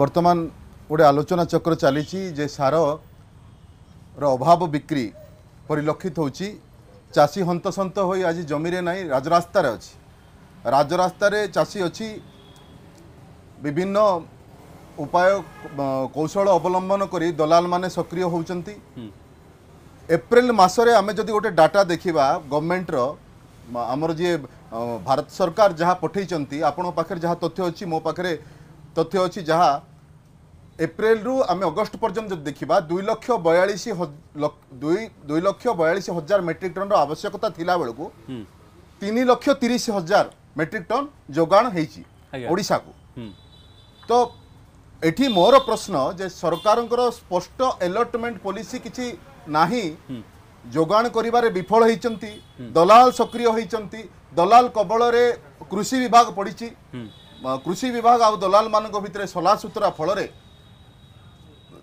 বর্তমান গোটে আলোচনা চক্র চালিছি যে সারর অভাব বিক্রি পরিলক্ষিত হচ্ছে চাষী হন্তসন্ত হয়ে আজ জমিরে নাই রাজরাস্তার অছি রাজরাস্তার চাষী অছি বিভিন্ন উপায় কৌশল অবলম্বন করে দলাল মানে সক্রিয় হচ্ছেন এপ্রিল মাসরে আমি যদি গোটে ডাটা দেখিবা গভর্নমেন্টর আমার যে ভারত সরকার যা পঠাইছেন আপনার পাখে যা তথ্য অছি মো পাখে ତଥ୍ୟ ଅଛି ଯାହା ଏପ୍ରିଲରୁ ଆମେ ଅଗଷ୍ଟ ପର୍ଯ୍ୟନ୍ତ ଯଦି ଦେଖିବା ଦୁଇ ଲକ୍ଷ ବୟାଳିଶ ଦୁଇ ଦୁଇ ଲକ୍ଷ ବୟାଳିଶ ହଜାର ମେଟ୍ରିକ୍ ଟନ୍ର ଆବଶ୍ୟକତା ଥିଲା ବେଳକୁ ତିନି ଲକ୍ଷ ତିରିଶ ହଜାର ମେଟ୍ରିକ୍ ଟନ୍ ଯୋଗାଣ ହେଇଛି ଓଡ଼ିଶାକୁ ତ ଏଠି ମୋର ପ୍ରଶ୍ନ ଯେ ସରକାରଙ୍କର ସ୍ପଷ୍ଟ ଏଲଟମେଣ୍ଟ ପଲିସି କିଛି ନାହିଁ ଯୋଗାଣ କରିବାରେ ବିଫଳ ହେଇଛନ୍ତି ଦଲାଲ ସକ୍ରିୟ ହେଇଛନ୍ତି ଦଲାଲ କବଳରେ କୃଷି ବିଭାଗ ପଡ଼ିଛି କୃଷି ବିଭାଗ ଆଉ ଦଲାଲମାନଙ୍କ ଭିତରେ ସଲାସୁତୁରା ଫଳରେ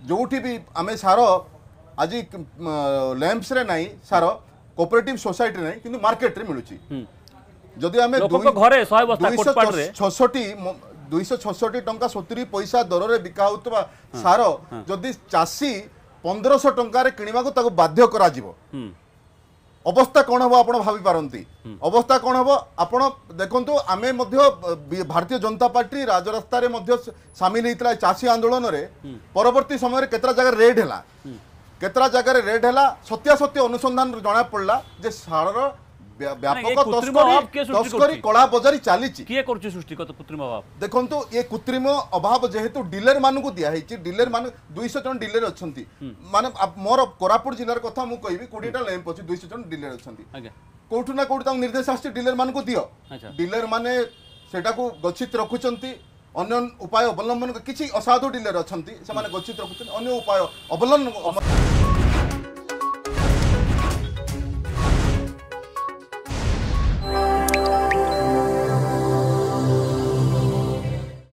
ଯେଉଁଠି ବି ଆମେ ସାର ଆଜି ଲ୍ୟାମ୍ପସରେ ନାହିଁ ସାର କୋପରେଟିଭ ସୋସାଇଟି ନାହିଁ କିନ୍ତୁ ମାର୍କେଟରେ ମିଳୁଛି ଯଦି ଆମେ ଛଅଷଠି ଦୁଇଶହ ଛଅଷଠି ଟଙ୍କା ସତୁରି ପଇସା ଦରରେ ବିକା ହେଉଥିବା ସାର ଯଦି ଚାଷୀ ପନ୍ଦରଶହ ଟଙ୍କାରେ କିଣିବାକୁ ତାକୁ ବାଧ୍ୟ କରାଯିବ ଅବସ୍ଥା କ'ଣ ହେବ ଆପଣ ଭାବିପାରନ୍ତି ଅବସ୍ଥା କ'ଣ ହେବ ଆପଣ ଦେଖନ୍ତୁ ଆମେ ମଧ୍ୟ ଭାରତୀୟ ଜନତା ପାର୍ଟି ରାଜରାସ୍ତାରେ ମଧ୍ୟ ସାମିଲ ହେଇଥିଲା ଚାଷୀ ଆନ୍ଦୋଳନରେ ପରବର୍ତ୍ତୀ ସମୟରେ କେତେଟା ଜାଗାରେ ରେଡ୍ ହେଲା କେତେଟା ଜାଗାରେ ରେଡ୍ ହେଲା ସତ୍ୟାସତ୍ୟ ଅନୁସନ୍ଧାନରୁ ଜଣାପଡ଼ିଲା ଯେ ସାରର মানে ব্যাপক তস্করি কলা বজারি চালিছি কিয়ে করছে সৃষ্টি কত কৃত্রিম অভাব দেখন্তু এ কৃত্রিম অভাব যেহেতু ডিলর মানুষ দিয়া হয়েছে ডিলর মানুষ দুইশহ জন ডিলর অনেক মানে মোর কোরাপুট জেলার কথা মু কইবি কোড়িটা ল্যাম্প অছি দুইশহ জন ডিলর অনেক কোঠু না কোঠু তাঙ্কু নির্দেশ আসছে ডিলর মানুষ দিও ডিলর মানে সেটাকু গচ্ছিত রাখুচন্তি অন্য উপায় অবলম্বন কিছু অসাধু ডিলর অনেক সে গচ্ছিত রাখুচন্তি অন্য উপায় অবলম্বন